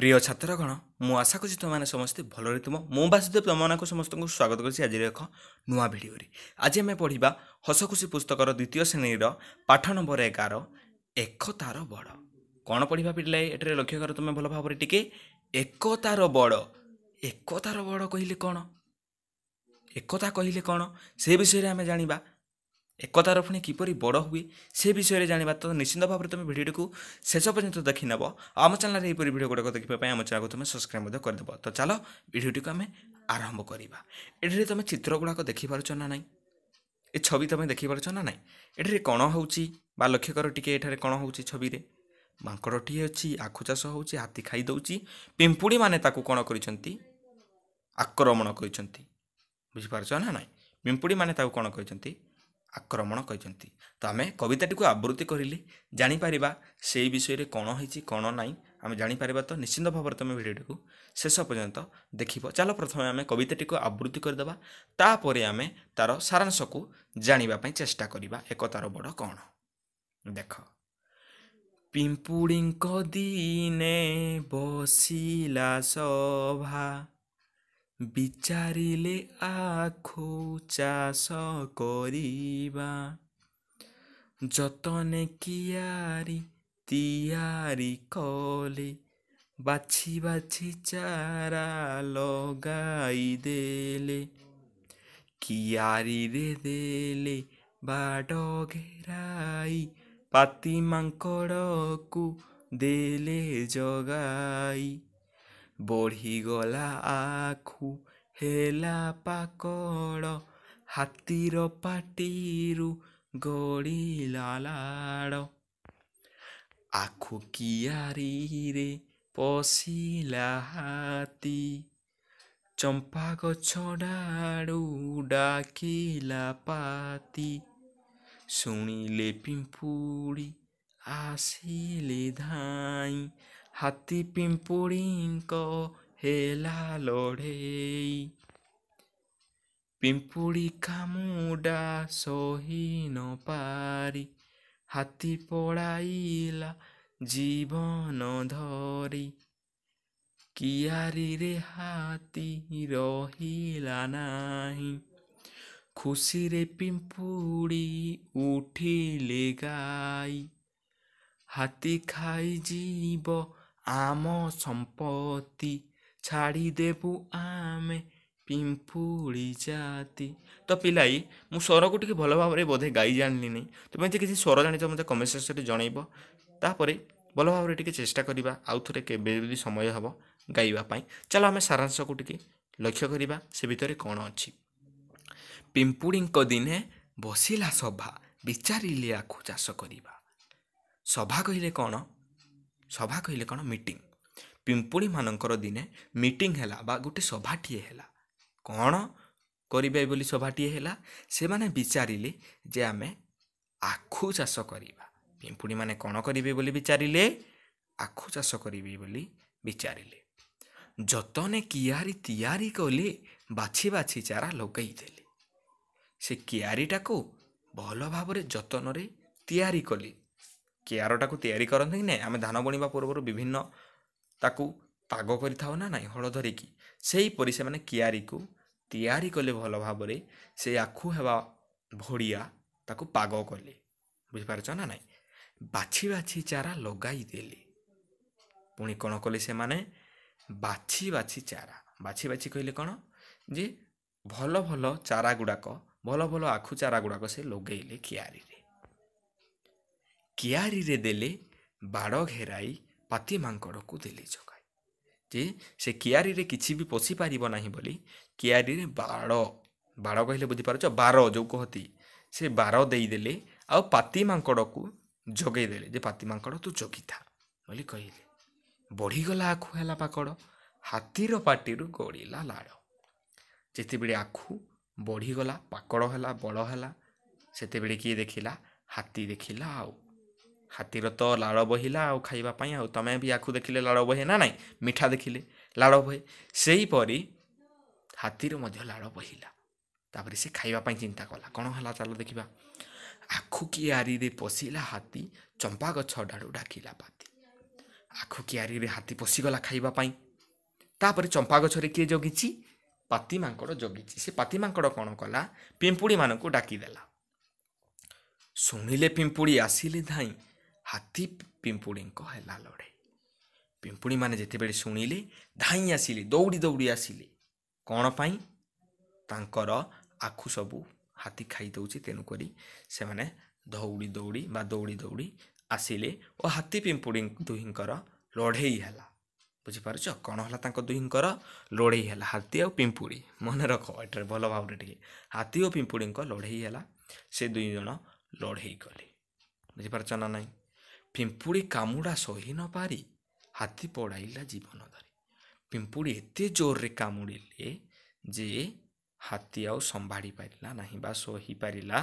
ପ୍ରିୟ ଛାତ୍ରଗଣ ମୁଁ ଆଶା କରୁଛି ତୁମମାନେ ସମସ୍ତେ ଭଲରେ ଥିବ ମୁଁ ବାସୁଦେବ ତୁମମାନଙ୍କୁ ସମସ୍ତଙ୍କୁ ସ୍ୱାଗତ କରୁଛି ଆଜିର ଏକ ନୂଆ ଭିଡ଼ିଓରେ ଆଜି ଆମେ ପଢ଼ିବା ହସଖୁସି ପୁସ୍ତକର ଦ୍ୱିତୀୟ ଶ୍ରେଣୀର ପାଠ ନମ୍ବର ଏଗାର ଏକତାର ବଡ଼ କ'ଣ ପଢ଼ିବା ପିଲାଏ ଏଠାରେ ଲକ୍ଷ୍ୟ କର ତୁମେ ଭଲ ଭାବରେ ଟିକେ ଏକତାର ବଡ଼ ଏକତାର ବଡ଼ କହିଲେ କ'ଣ ଏକତା କହିଲେ କ'ଣ ସେ ବିଷୟରେ ଆମେ ଜାଣିବା একতা রোপণী কিপর বড় হুয়ে সে বিষয়ে জাঁয়া তো নিশ্চিত ভাবে তুমি ভিডিওটি শেষ পর্যন্ত দেখি নেব আমার চ্যানেল এইপরি ভিডিও গুড়া দেখা আমার চ্যানেল তুমি সবসক্রাইব করে দেব তো চাল ভিডিওটি আমি আরম্ভ করা এটি তুমি চিত্রগুড়া দেখিপারছ না নাই এ ছবি তুমি দেখিপারছ না নাই এটি কণ হচ্ছে বা লক্ষ্য কর টিকি এখানে কণ হচ্ছে ছবি আখু চাষ হচ্ছে হাতি খাই দেছি পিম্পুড়ি মানে তাকে কণ କ'ଣ আক্রমণ ଆକ୍ରମଣ କରିଛନ୍ତି না ନା পিম্পুড়ি মানে তাকে কণ କରିଛନ୍ତି ଆକ୍ରମଣ କରିଛନ୍ତି ତ ଆମେ କବିତାଟିକୁ ଆବୃତ୍ତି କରିଲେ ଜାଣିପାରିବା ସେଇ ବିଷୟରେ କ'ଣ ହେଇଛି କ'ଣ ନାହିଁ ଆମେ ଜାଣିପାରିବା ତ ନିଶ୍ଚିନ୍ତ ଭାବରେ ତୁମେ ଭିଡ଼ିଓଟିକୁ ଶେଷ ପର୍ଯ୍ୟନ୍ତ ଦେଖିବ ଚାଲ ପ୍ରଥମେ ଆମେ କବିତାଟିକୁ ଆବୃତ୍ତି କରିଦେବା ତାପରେ ଆମେ ତା'ର ସାରାଂଶକୁ ଜାଣିବା ପାଇଁ ଚେଷ୍ଟା କରିବା ଏକତାର ବଡ଼ କ'ଣ ଦେଖ ପିମ୍ପୁଡ଼ିଙ୍କ ଦିନେ ବସିଲା ସଭା বিচারিলে আখু ଚାଷ କରିବା ଯତନେ କିଆରି ତିଆରି କଲେ ବାଛି ବାଛି ଚାରା ଲଗାଇ ଦେଲେ କିଆରିରେ ଦେଲେ ବାଡ଼ ଘେରାଇ ପାତି ମାଙ୍କଡ଼କୁ ଦେଲେ ଜଗାଇ ବଢ଼ିଗଲା ଆଖୁ ହେଲା ପାକଡ଼ ହାତୀର ପାଟିରୁ ଗଡ଼ିଲା ଲାଡ଼ ଆଖୁ କିଆରିରେ ପଶିଲା ହାତୀ ଚମ୍ପା ଗଛ ଡାଡ଼ୁ ଡାକିଲା ପାତି ଶୁଣିଲେ ପିମ୍ପୁଡ଼ି ଆସିଲେ ଧାଇଁ ହାତୀ ପିମ୍ପୁଡ଼ିଙ୍କ ହେଲା ଲଢ଼େଇ ପିମ୍ପୁଡ଼ି କାମୁଡ଼ା ସହି ନପାରି ହାତୀ ପଳାଇଲା ଜୀବନ ଧରି କିଆରିରେ ହାତୀ ରହିଲା ନାହିଁ খুশিরে পিম্পুড়ি উঠিলে গাই হাতি খাই জীব ଆମ ସମ୍ପତ୍ତି ଛାଡ଼ିଦେବୁ ଆମେ ପିମ୍ପୁଳି ଜାତି ତ ପିଲାଇ ମୁଁ ସ୍ୱରକୁ ଟିକିଏ ଭଲ ଭାବରେ ବୋଧେ ଗାଇ ଜାଣିଲିନି ତୁମେ ଯଦି କିଛି ସ୍ୱର ଜାଣିଛ ମୋତେ କମେଣ୍ଟ ସେକ୍ସନ୍ରେ ଜଣାଇବ ତାପରେ ଭଲ ଭାବରେ ଟିକିଏ ଚେଷ୍ଟା କରିବା ଆଉ ଥରେ କେବେ ଯଦି ସମୟ ହେବ ଗାଇବା ପାଇଁ ଚାଲ ଆମେ ସାରାଂଶକୁ ଟିକିଏ ଲକ୍ଷ୍ୟ କରିବା ସେ ଭିତରେ କ'ଣ ଅଛି ପିମ୍ପୁଡ଼ିଙ୍କ ଦିନେ ବସିଲା ସଭା ବିଚାରିଲି ଆଖୁ ଚାଷ କରିବା ସଭା କହିଲେ କ'ଣ ସଭା କହିଲେ କ'ଣ ମିଟିଂ ପିମ୍ପୁଡ଼ିମାନଙ୍କର ଦିନେ ମିଟିଂ ହେଲା ବା ଗୋଟେ ସଭାଟିଏ ହେଲା କ'ଣ କରିବେ ବୋଲି ସଭାଟିଏ ହେଲା ସେମାନେ ବିଚାରିଲେ ଯେ ଆମେ ଆଖୁ ଚାଷ କରିବା ପିମ୍ପୁଡ଼ିମାନେ କ'ଣ କରିବେ ବୋଲି ବିଚାରିଲେ ଆଖୁ ଚାଷ କରିବେ ବୋଲି ବିଚାରିଲେ ଯତନେ କିଆରି ତିଆରି କଲେ ବାଛି ବାଛି ଚାରା ଲଗାଇଦେଲେ ସେ କିଆରିଟାକୁ ଭଲ ଭାବରେ ଯତ୍ନରେ ତିଆରି କଲେ କେଆରଟାକୁ ତିଆରି କରନ୍ତି କି ନାହିଁ ଆମେ ଧାନ ବୁଣିବା ପୂର୍ବରୁ ବିଭିନ୍ନ ତାକୁ ପାଗ କରିଥାଉ ନା ନାହିଁ ହଳ ଧରିକି ସେହିପରି ସେମାନେ କିଆରିକୁ ତିଆରି କଲେ ଭଲ ଭାବରେ ସେ ଆଖୁ ହେବା ଭଡ଼ିଆ ତାକୁ ପାଗ କଲେ ବୁଝିପାରୁଛ ନା ନାହିଁ ବାଛି ବାଛି ଚାରା ଲଗାଇ ଦେଲେ ପୁଣି କ'ଣ କଲେ ସେମାନେ ବାଛି ବାଛି ଚାରା ବାଛି ବାଛି କହିଲେ କ'ଣ ଯେ ଭଲ ଭଲ ଚାରା ଗୁଡ଼ାକ ଭଲ ଭଲ ଆଖୁ ଚାରା ଗୁଡ଼ାକ ସେ ଲଗେଇଲେ କିଆରିରେ କିଆରିରେ ଦେଲେ ବାଡ଼ ଘେରାଇ ପାତି ମାଙ୍କଡ଼କୁ ଦେଲେ ଜଗାଏ ଯେ ସେ କିଆରିରେ କିଛି ବି ପଶିପାରିବ ନାହିଁ ବୋଲି କିଆରିରେ ବାଡ଼ ବାଡ଼ କହିଲେ ବୁଝିପାରୁଛ ବାର ଯେଉଁ କହନ୍ତି ସେ ବାର ଦେଇଦେଲେ ଆଉ ପାତି ମାଙ୍କଡ଼କୁ ଦେଲେ ଯେ ପାତି ମାଙ୍କଡ଼ ତୁ ଜଗିଥା ବୋଲି କହିଲେ ବଢ଼ିଗଲା ଆଖୁ ହେଲା ପାକଡ଼ ହାତୀର ପାଟିରୁ ଗଡ଼ିଲା ଲାଳ ଯେତେବେଳେ ଆଖୁ ବଢ଼ିଗଲା ପାକଡ଼ ହେଲା ବଡ଼ ହେଲା ସେତେବେଳେ କିଏ ଦେଖିଲା ହାତୀ ଦେଖିଲା ଆଉ ହାତୀର ତ ଲାଳ ବହିଲା ଆଉ ଖାଇବା ପାଇଁ ଆଉ ତମେ ବି ଆଖୁ ଦେଖିଲେ ଲାଳ ବହେ ନା ନାହିଁ ମିଠା ଦେଖିଲେ ଲାଳ ବହେ ସେହିପରି ହାତୀର ମଧ୍ୟ ଲାଳ ବହିଲା ତାପରେ ସେ ଖାଇବା ପାଇଁ ଚିନ୍ତା କଲା କ'ଣ ହେଲା ଚାଲ ଦେଖିବା ଆଖୁ କିଆରିରେ ପଶିଲା ହାତୀ ଚମ୍ପା ଗଛ ଡାଳୁ ଡାକିଲା ପାତି ଆଖୁ କିଆରିରେ ହାତୀ ପଶିଗଲା ଖାଇବା ପାଇଁ ତାପରେ ଚମ୍ପା ଗଛରେ କିଏ ଜଗିଛି ପାତି ମାଙ୍କଡ଼ ଜଗିଛି ସେ ପାତି ମାଙ୍କଡ଼ କ'ଣ କଲା ପିମ୍ପୁଡ଼ିମାନଙ୍କୁ ଡାକିଦେଲା ଶୁଣିଲେ ପିମ୍ପୁଡ଼ି ଆସିଲେ ଧାଇଁ ହାତୀ ପିମ୍ପୁଡ଼ିଙ୍କ ହେଲା ଲଢ଼େଇ ପିମ୍ପୁଡ଼ିମାନେ ଯେତେବେଳେ ଶୁଣିଲେ ଧାଇଁ ଆସିଲେ ଦୌଡ଼ି ଦୌଡ଼ି ଆସିଲେ କ'ଣ ପାଇଁ ତାଙ୍କର ଆଖୁ ସବୁ ହାତୀ ଖାଇଦେଉଛି ତେଣୁକରି ସେମାନେ ଦୌଡ଼ି ଦୌଡ଼ି ବା ଦୌଡ଼ି ଦୌଡ଼ି ଆସିଲେ ଓ ହାତୀ ପିମ୍ପୁଡ଼ି ଦୁହିଁଙ୍କର ଲଢ଼େଇ ହେଲା ବୁଝିପାରୁଛ କ'ଣ ହେଲା ତାଙ୍କ ଦୁହିଁଙ୍କର ଲଢ଼େଇ ହେଲା ହାତୀ ଆଉ ପିମ୍ପୁଡ଼ି ମନେ ରଖ ଏଠାରେ ଭଲ ଭାବରେ ଟିକେ ହାତୀ ଓ ପିମ୍ପୁଡ଼ିଙ୍କ ଲଢ଼େଇ ହେଲା ସେ ଦୁଇ ଜଣ ଲଢ଼େଇ କଲେ ବୁଝିପାରୁଛ ନା ନାହିଁ ପିମ୍ପୁଡ଼ି କାମୁଡ଼ା ସହି ନ ପାରି ହାତୀ ପଡ଼ାଇଲା ଜୀବନ ଧରି ପିମ୍ପୁଡ଼ି ଏତେ ଜୋରରେ କାମୁଡ଼ିଲେ ଯେ ହାତୀ ଆଉ ସମ୍ଭାଳି ପାରିଲା ନାହିଁ ବା ସହି ପାରିଲା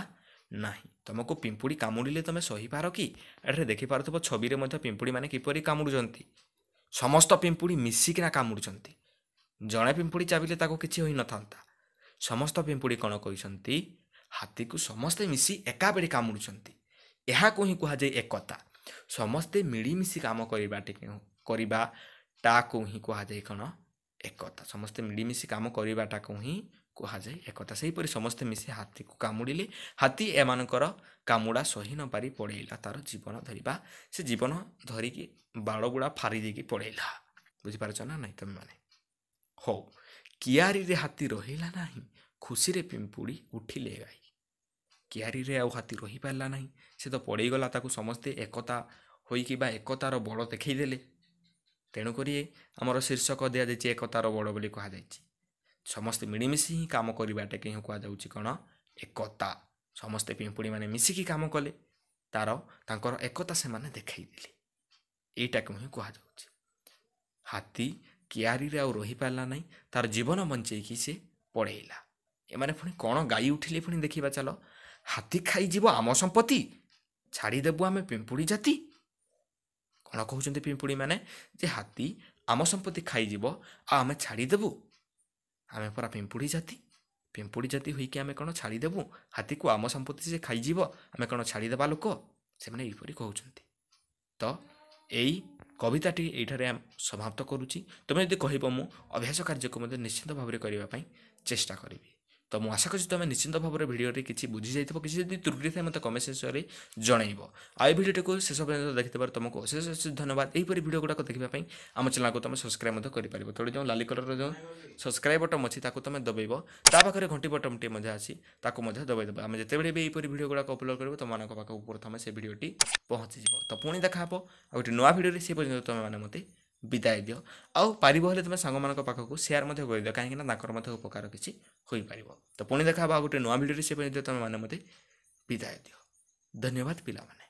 ନାହିଁ ତୁମକୁ ପିମ୍ପୁଡ଼ି କାମୁଡ଼ିଲେ ତୁମେ ସହିପାର କି ଏଠାରେ ଦେଖିପାରୁଥିବ ଛବିରେ ମଧ୍ୟ ପିମ୍ପୁଡ଼ିମାନେ କିପରି କାମୁଡ଼ୁଛନ୍ତି ସମସ୍ତ ପିମ୍ପୁଡ଼ି ମିଶିକିନା କାମୁଡ଼ୁଛନ୍ତି ଜଣେ ପିମ୍ପୁଡ଼ି ଚାବିଲେ ତାକୁ କିଛି ହୋଇନଥାନ୍ତା ସମସ୍ତ ପିମ୍ପୁଡ଼ି କ'ଣ କହିଛନ୍ତି ହାତୀକୁ ସମସ୍ତେ ମିଶି ଏକାବେଳେ କାମୁଡ଼ୁଛନ୍ତି ଏହାକୁ ହିଁ କୁହାଯାଏ ଏକତା ସମସ୍ତେ ମିଳିମିଶି କାମ କରିବା ଟିକେ କରିବା ତାକୁ ହିଁ କୁହାଯାଏ କ'ଣ ଏକତା ସମସ୍ତେ ମିଳିମିଶି କାମ କରିବାଟାକୁ ହିଁ କୁହାଯାଏ ଏକତା ସେହିପରି ସମସ୍ତେ ମିଶି ହାତୀକୁ କାମୁଡ଼ିଲେ ହାତୀ ଏମାନଙ୍କର କାମୁଡ଼ା ସହି ନ ପାରି ପଳେଇଲା ତା'ର ଜୀବନ ଧରିବା ସେ ଜୀବନ ଧରିକି ବାଳଗୁଡ଼ା ଫାରି ଦେଇକି ପଳେଇଲା ବୁଝିପାରୁଛ ନା ନାହିଁ ତୁମେମାନେ ହଉ କିଆରିରେ ହାତୀ ରହିଲା ନାହିଁ ଖୁସିରେ ପିମ୍ପୁଡ଼ି ଉଠିଲେ ଗାଈ କିଆରିରେ ଆଉ ହାତୀ ରହିପାରିଲା ନାହିଁ ସେ ତ ପଡ଼ିଗଲା ତାକୁ ସମସ୍ତେ ଏକତା ହୋଇକି ବା ଏକତାର ବଡ଼ ଦେଖେଇଦେଲେ ତେଣୁକରି ଆମର ଶୀର୍ଷକ ଦିଆଯାଇଛି ଏକତାର ବଡ଼ ବୋଲି କୁହାଯାଇଛି ସମସ୍ତେ ମିଳିମିଶି ହିଁ କାମ କରିବାଟାକୁ ହିଁ କୁହାଯାଉଛି କ'ଣ ଏକତା ସମସ୍ତେ ପିମ୍ପୁଡ଼ିମାନେ ମିଶିକି କାମ କଲେ ତା'ର ତାଙ୍କର ଏକତା ସେମାନେ ଦେଖାଇଦେଲେ ଏଇଟାକୁ ହିଁ କୁହାଯାଉଛି ହାତୀ କିଆରୀରେ ଆଉ ରହିପାରିଲା ନାହିଁ ତା'ର ଜୀବନ ବଞ୍ଚେଇକି ସେ ପଳେଇଲା ଏମାନେ ପୁଣି କ'ଣ ଗାଇ ଉଠିଲେ ପୁଣି ଦେଖିବା ଚାଲ ହାତୀ ଖାଇଯିବ ଆମ ସମ୍ପତ୍ତି ଛାଡ଼ିଦେବୁ ଆମେ ପିମ୍ପୁଡ଼ି ଜାତି କ'ଣ କହୁଛନ୍ତି ପିମ୍ପୁଡ଼ିମାନେ ଯେ ହାତୀ ଆମ ସମ୍ପତ୍ତି ଖାଇଯିବ ଆଉ ଆମେ ଛାଡ଼ିଦେବୁ ଆମେ ପୁରା ପିମ୍ପୁଡ଼ି ଜାତି ପିମ୍ପୁଡ଼ି ଜାତି ହୋଇକି ଆମେ କ'ଣ ଛାଡ଼ିଦେବୁ ହାତୀକୁ ଆମ ସମ୍ପତ୍ତି ସେ ଖାଇଯିବ ଆମେ କ'ଣ ଛାଡ଼ିଦେବା ଲୋକ ସେମାନେ ଏହିପରି କହୁଛନ୍ତି ତ ଏଇ କବିତାଟି ଏଇଠାରେ ସମାପ୍ତ କରୁଛି ତୁମେ ଯଦି କହିବ ମୁଁ ଅଭ୍ୟାସ କାର୍ଯ୍ୟକୁ ମଧ୍ୟ ନିଶ୍ଚିନ୍ତ ଭାବରେ କରିବା ପାଇଁ ଚେଷ୍ଟା କରିବି ତ ମୁଁ ଆଶା କରୁଛି ତୁମେ ନିଶ୍ଚିନ୍ତ ଭାବରେ ଭିଡ଼ିଓରେ କିଛି ବୁଝିଯାଇଥିବ କିଛି ଯଦି ତ୍ରୁଟି ଥାଏ ମୋତେ କମେଣ୍ଟ ସେକ୍ସନ୍ରେ ଜଣାଇବ ଆଉ ଏ ଭିଡ଼ିଓଟିକୁ ଶେଷ ପର୍ଯ୍ୟନ୍ତ ଦେଖିଥିବାରୁ ତୁମକୁ ଅଶେଷ ଅଶେଷ ଧନ୍ୟବାଦ ଏହିପରି ଭିଡ଼ିଓ ଗୁଡ଼ାକ ଦେଖିବା ପାଇଁ ଆମ ଚ୍ୟାନେଲ୍କୁ ତୁମେ ସବସ୍କ୍ରାଇବ ମଧ୍ୟ କରିପାରିବ ତଳେ ଯେଉଁ ଲାଲି କଲର୍ର ଯେଉଁ ସବସ୍କ୍ରାଇବ ବଟମ୍ ଅଛି ତାକୁ ତୁମେ ଦବାଇବ ତା ପାଖରେ ଘଣ୍ଟି ବଟମ୍ଟି ମଧ୍ୟ ଅଛି ତାକୁ ମଧ୍ୟ ଦବାଇ ଦେବ ଆମେ ଯେତେବେଳେ ବି ଏହିପରି ଭିଡ଼ିଓ ଗୁଡ଼ାକ ଅପଲୋଡ଼ କରିବୁ ତୁମମାନଙ୍କ ପାଖକୁ ପ୍ରଥମେ ସେ ଭିଡ଼ିଓଟି ପହଞ୍ଚିଯିବ ତ ପୁଣି ଦେଖା ହେବ ଆଉ ଗୋଟେ ନୂଆ ଭିଡ଼ିଓରେ ସେ ପର୍ଯ୍ୟନ୍ତ ତୁମେମାନେ ମୋତେ ବିଦାୟ ଦିଅ ଆଉ ପାରିବ ହେଲେ ତୁମେ ସାଙ୍ଗମାନଙ୍କ ପାଖକୁ ସେୟାର ମଧ୍ୟ କରିଦିଅ କାହିଁକିନା ତାଙ୍କର ମଧ୍ୟ ଉପକାର କିଛି ହୋଇପାରିବ ତ ପୁଣି ଦେଖା ହେବ ଆଉ ଗୋଟେ ନୂଆ ଭିଡ଼ିଓରେ ସେ ପର୍ଯ୍ୟନ୍ତ ତୁମେମାନେ ମୋତେ ବିଦାୟ ଦିଅ ଧନ୍ୟବାଦ ପିଲାମାନେ